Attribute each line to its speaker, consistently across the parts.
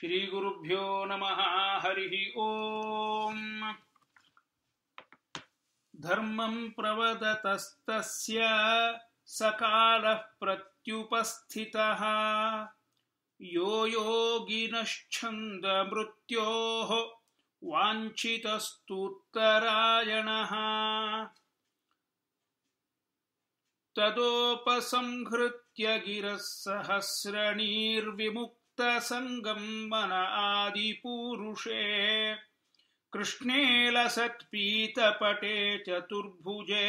Speaker 1: श्रीगुरुभ्यो नमः हरिः ओम् धर्मं प्रवदतस्तस्य सकालः प्रत्युपस्थितः यो योगिनश्छन्दमृत्योः वाञ्छितस्तुत्तरायणः तदोपसंहृत्य गिरः सहस्रणीर्विमुक् सङ्गम् मन आदिपूरुषे कृष्णे लसत्पीतपटे चतुर्भुजे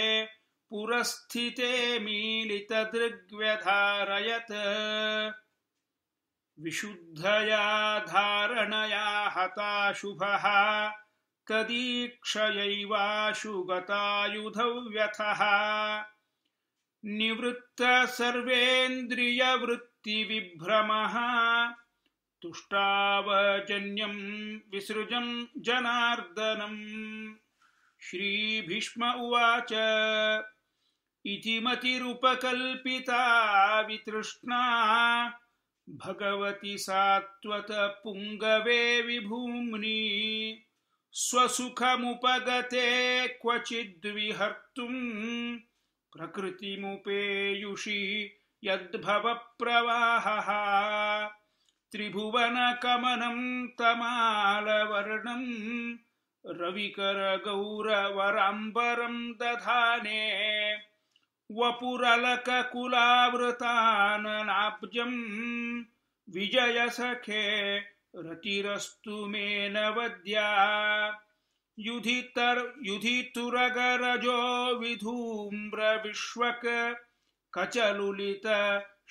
Speaker 1: पुरस्थिते मीलितदृग्व्यधारयत् विशुद्धया धारणया हता शुभः कदीक्षयैवाशुगतायुधव्यथः निवृत्त सर्वेन्द्रियवृत्तिविभ्रमः तुष्टावजन्यम् विसृजम् जनार्दनम् श्रीभीष्म उवाच इति मतिरुपकल्पिता वितृष्णा भगवति पुङ्गवे विभूम्नि स्वसुखमुपगते क्वचिद्विहर्तुम् कमनम यद्भवप्रवाहः त्रिभुवनकमनं रविकर रविकरगौरवराम्बरं दधाने वपुरलककुलावृताननाब्जम् विजयसखे रतिरस्तु मे नवद्या युधितर युधितुरगरजो विश्वक कचलुलित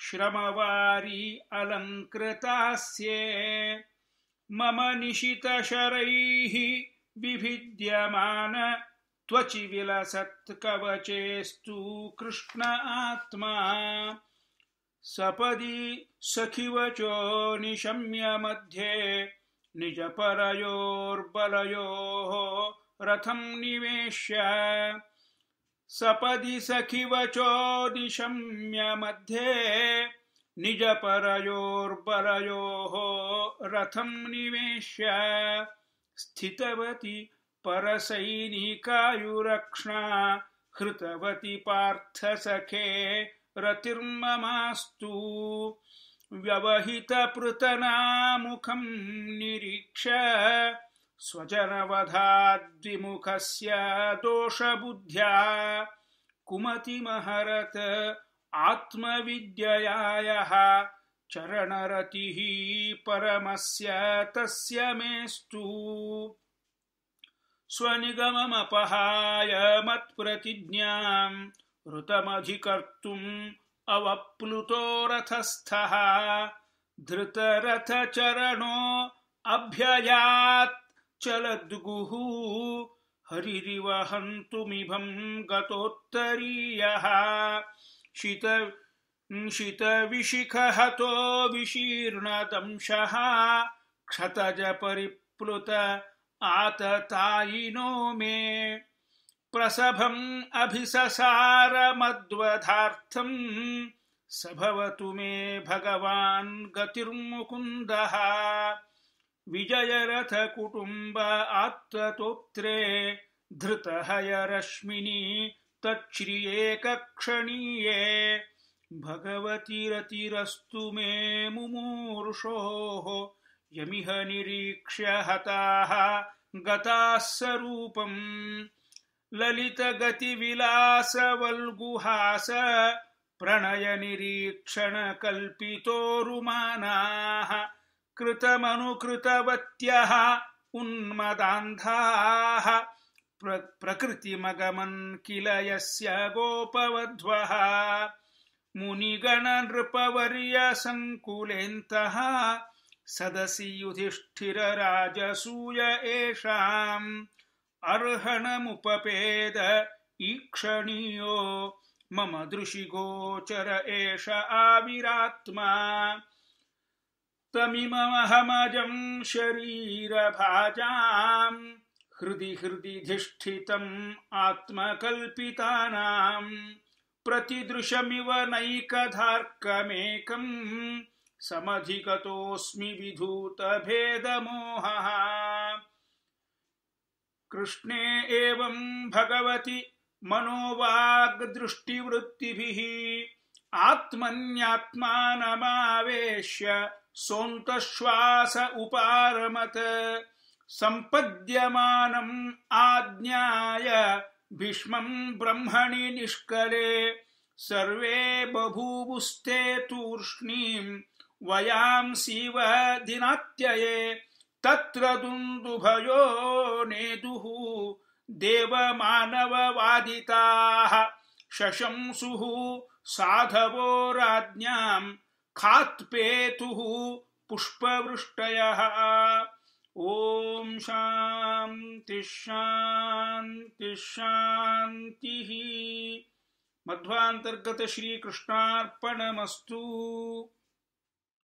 Speaker 1: श्रमवारी अलङ्कृतास्ये मम निशितशरैः विभिद्यमान त्वचि विलसत् कवचेस्तु कृष्ण आत्मा सपदि सखिवचो निशम्य मध्ये निजपरयोर्बलयोः रथं निवेश्य सपदि निशम्य मध्ये निजपरयोर्बलयोः रथं निवेश्य स्थितवती परसैनिकायुरक्ष्णा हृतवती पार्थसखे रतिर्ममास्तु व्यवहित निरीक्ष स्वजनवधाद्विमुखस्य दोषबुद्ध्या कुमति महरत आत्मविद्ययाः चरणरतिः परमस्य तस्य मे स्वनिगममपहाय मत्प्रतिज्ञाम् ऋतमधिकर्तुम् अवप्लुतो रथस्थः धृतरथचरणो अभ्ययात् चलद्गुः हरिरिवहन्तुमिभं गतोत्तरीयः शित शितविशिखहतो विशीर्णदंशः परिप्लुत आततायिनो मे प्रसभम् अभिससारमद्वधार्थम् स भवतु मे भगवान् गतिर्मुकुन्दः विजयरथकुटुम्ब आत्ततोऽत्रे धृतहयरश्मिनी तत् श्रिये क्षणीये भगवति मे मुमूर्षोः यमिह निरीक्ष्य हताः गताः ललितगतिविलासवल्गुहास प्रणय निरीक्षण कृतमनुकृतवत्यः उन्मदान्धाः प्र प्रकृतिमगमन् किल यस्य गोपवध्वः मुनिगणनृपवर्य सदसि युधिष्ठिरराजसूय राजसूय एषाम् अर्हणमुपपेद ईक्षणीयो मम दृशिगोचर एष आविरात्मा शरीर शरीरभाजाम् हृदि हृदि धिष्ठितम् आत्मकल्पितानाम् प्रतिदृशमिव नैकधार्कमेकम् समधिगतोऽस्मि विधूतभेदमोहः कृष्णे एवं भगवति मनोवाग्दृष्टिवृत्तिभिः आत्मन्यात्मानमावेश्य सोऽन्तः उपारमत सम्पद्यमानम् आज्ञाय भीष्मम् ब्रह्मणि निष्कले सर्वे बभूवुस्ते तूष्णीम् वयांसीव दिनात्यये तत्र दुन्दुभयो नेतुः देवमानववादिताः शशंसुः साधवो राज्ञाम् खात्पेतुः पुष्पवृष्टयः ॐ शान्ति शान्तिः मध्वान्तर्गतश्रीकृष्णार्पणमस्तु